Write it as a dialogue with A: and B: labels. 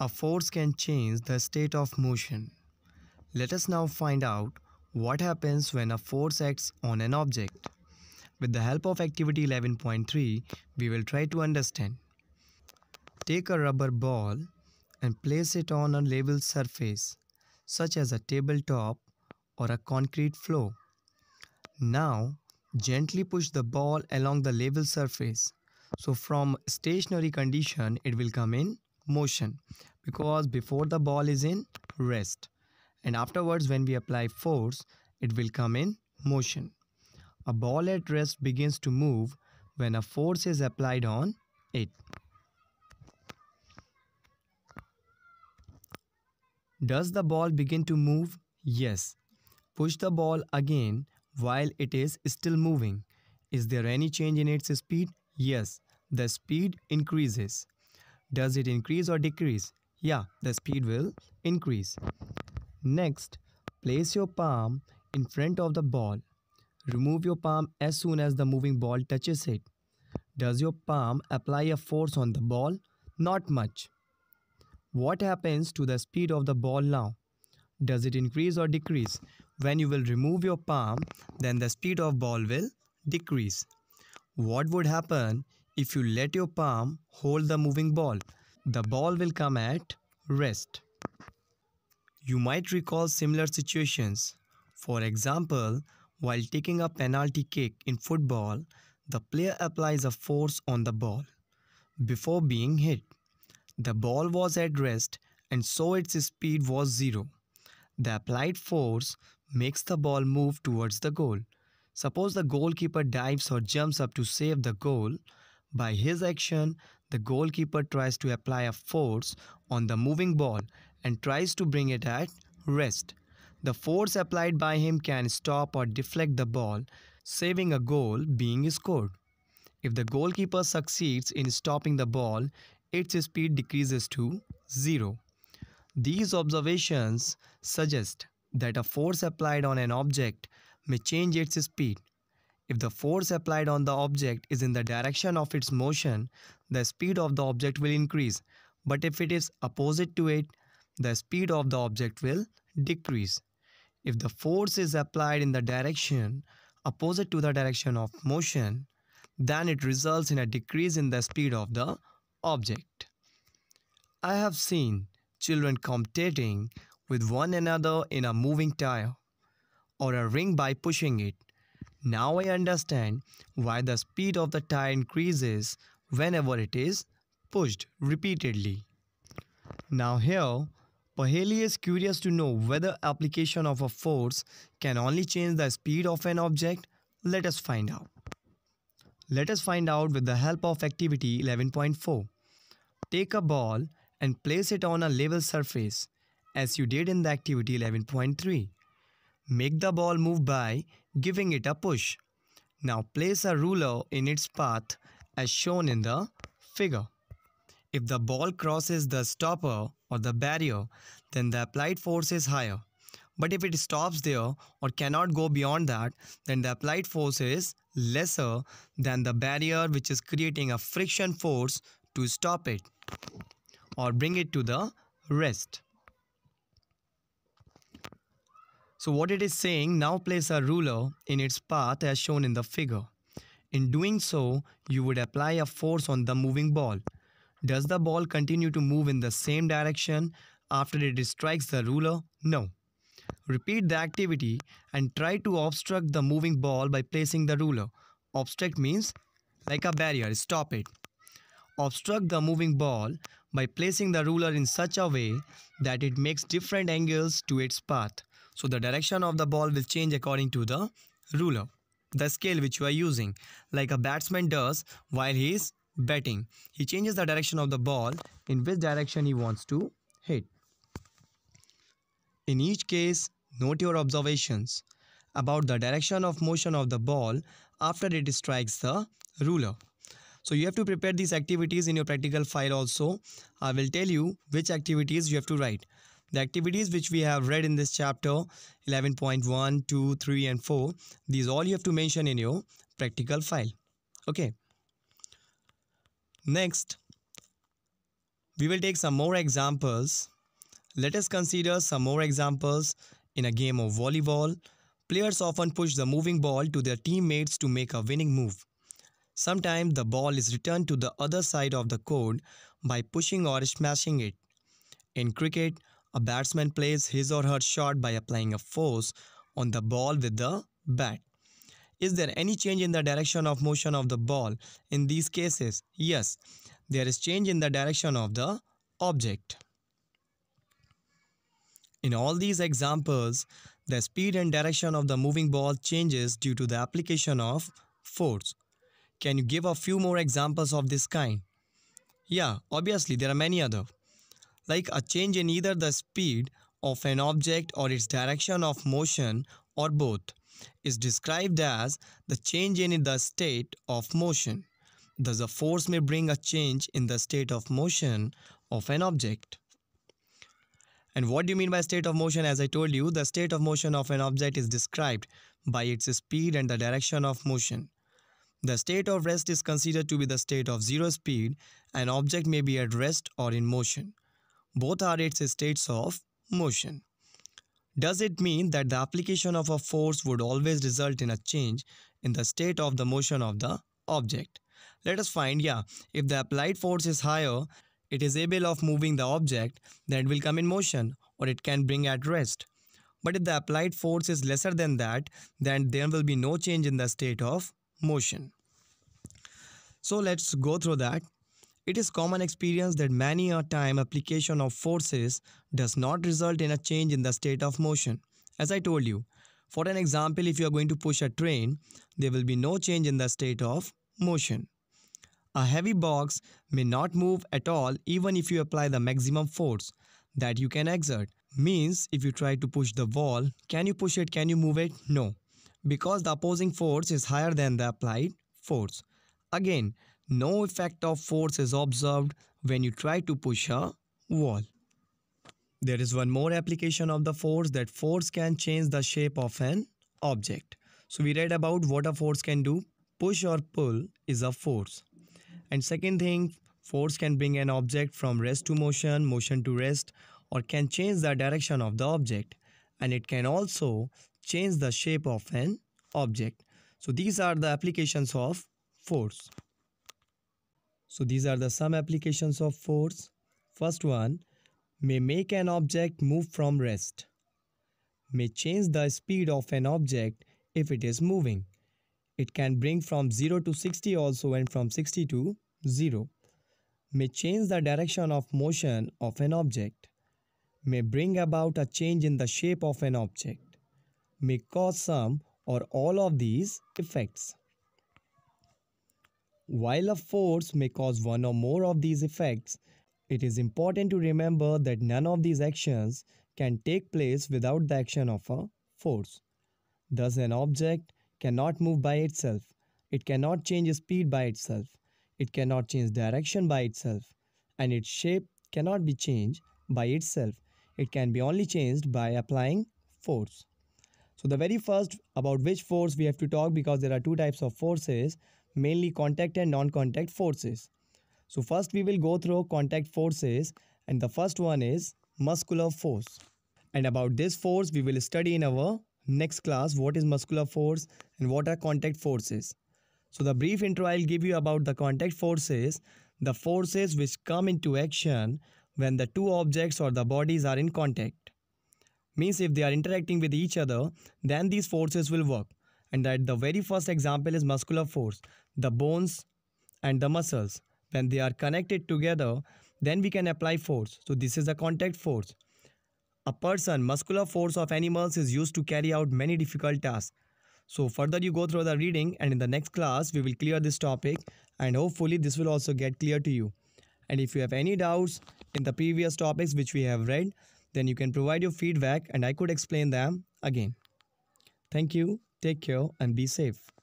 A: A force can change the state of motion. Let us now find out what happens when a force acts on an object. With the help of activity 11.3, we will try to understand. Take a rubber ball and place it on a level surface, such as a tabletop or a concrete floor. Now, gently push the ball along the level surface. So from stationary condition, it will come in motion because before the ball is in rest and afterwards when we apply force it will come in motion. A ball at rest begins to move when a force is applied on it. Does the ball begin to move? Yes. Push the ball again while it is still moving. Is there any change in its speed? Yes. The speed increases. Does it increase or decrease? Yeah, the speed will increase. Next, place your palm in front of the ball. Remove your palm as soon as the moving ball touches it. Does your palm apply a force on the ball? Not much. What happens to the speed of the ball now? Does it increase or decrease? When you will remove your palm, then the speed of ball will decrease. What would happen if you let your palm hold the moving ball, the ball will come at rest. You might recall similar situations. For example, while taking a penalty kick in football, the player applies a force on the ball before being hit. The ball was at rest and so its speed was zero. The applied force makes the ball move towards the goal. Suppose the goalkeeper dives or jumps up to save the goal, by his action, the goalkeeper tries to apply a force on the moving ball and tries to bring it at rest. The force applied by him can stop or deflect the ball, saving a goal being scored. If the goalkeeper succeeds in stopping the ball, its speed decreases to zero. These observations suggest that a force applied on an object may change its speed if the force applied on the object is in the direction of its motion, the speed of the object will increase. But if it is opposite to it, the speed of the object will decrease. If the force is applied in the direction opposite to the direction of motion, then it results in a decrease in the speed of the object. I have seen children competing with one another in a moving tire or a ring by pushing it. Now I understand why the speed of the tire increases whenever it is pushed repeatedly. Now here, Paheli is curious to know whether application of a force can only change the speed of an object. Let us find out. Let us find out with the help of activity 11.4. Take a ball and place it on a level surface as you did in the activity 11.3. Make the ball move by giving it a push. Now place a ruler in its path as shown in the figure. If the ball crosses the stopper or the barrier, then the applied force is higher. But if it stops there or cannot go beyond that, then the applied force is lesser than the barrier which is creating a friction force to stop it or bring it to the rest. So what it is saying, now place a ruler in its path as shown in the figure. In doing so, you would apply a force on the moving ball. Does the ball continue to move in the same direction after it strikes the ruler? No. Repeat the activity and try to obstruct the moving ball by placing the ruler. Obstruct means like a barrier, stop it. Obstruct the moving ball by placing the ruler in such a way that it makes different angles to its path. So the direction of the ball will change according to the ruler, the scale which you are using. Like a batsman does while he is batting. He changes the direction of the ball in which direction he wants to hit. In each case, note your observations about the direction of motion of the ball after it strikes the ruler. So you have to prepare these activities in your practical file also. I will tell you which activities you have to write. The activities which we have read in this chapter 11.1, 2, 3 and 4 these all you have to mention in your practical file. Okay. Next we will take some more examples. Let us consider some more examples in a game of volleyball. Players often push the moving ball to their teammates to make a winning move. Sometimes the ball is returned to the other side of the court by pushing or smashing it. In cricket, a batsman plays his or her shot by applying a force on the ball with the bat. Is there any change in the direction of motion of the ball? In these cases, yes, there is change in the direction of the object. In all these examples, the speed and direction of the moving ball changes due to the application of force. Can you give a few more examples of this kind? Yeah, obviously there are many other like a change in either the speed of an object or its direction of motion or both is described as the change in the state of motion. Thus, a force may bring a change in the state of motion of an object. And what do you mean by state of motion? As I told you, the state of motion of an object is described by its speed and the direction of motion. The state of rest is considered to be the state of zero speed. An object may be at rest or in motion. Both are its states of motion. Does it mean that the application of a force would always result in a change in the state of the motion of the object? Let us find, yeah, if the applied force is higher, it is able of moving the object, then it will come in motion or it can bring at rest. But if the applied force is lesser than that, then there will be no change in the state of motion. So let's go through that. It is common experience that many a time application of forces does not result in a change in the state of motion. As I told you, for an example, if you are going to push a train, there will be no change in the state of motion. A heavy box may not move at all even if you apply the maximum force that you can exert. Means if you try to push the wall, can you push it, can you move it? No, because the opposing force is higher than the applied force. Again, no effect of force is observed when you try to push a wall. There is one more application of the force that force can change the shape of an object. So we read about what a force can do. Push or pull is a force. And second thing, force can bring an object from rest to motion, motion to rest or can change the direction of the object. And it can also change the shape of an object. So these are the applications of force. So these are the some applications of force. First one, may make an object move from rest. May change the speed of an object if it is moving. It can bring from 0 to 60 also and from 60 to 0. May change the direction of motion of an object. May bring about a change in the shape of an object. May cause some or all of these effects. While a force may cause one or more of these effects, it is important to remember that none of these actions can take place without the action of a force. Thus, an object cannot move by itself. It cannot change speed by itself. It cannot change direction by itself. And its shape cannot be changed by itself. It can be only changed by applying force. So the very first about which force we have to talk because there are two types of forces mainly contact and non-contact forces. So first we will go through contact forces and the first one is muscular force. And about this force we will study in our next class what is muscular force and what are contact forces. So the brief intro I'll give you about the contact forces, the forces which come into action when the two objects or the bodies are in contact. Means if they are interacting with each other, then these forces will work. And that the very first example is muscular force the bones and the muscles. When they are connected together, then we can apply force. So this is a contact force. A person, muscular force of animals is used to carry out many difficult tasks. So further you go through the reading and in the next class we will clear this topic and hopefully this will also get clear to you. And if you have any doubts in the previous topics which we have read, then you can provide your feedback and I could explain them again. Thank you, take care and be safe.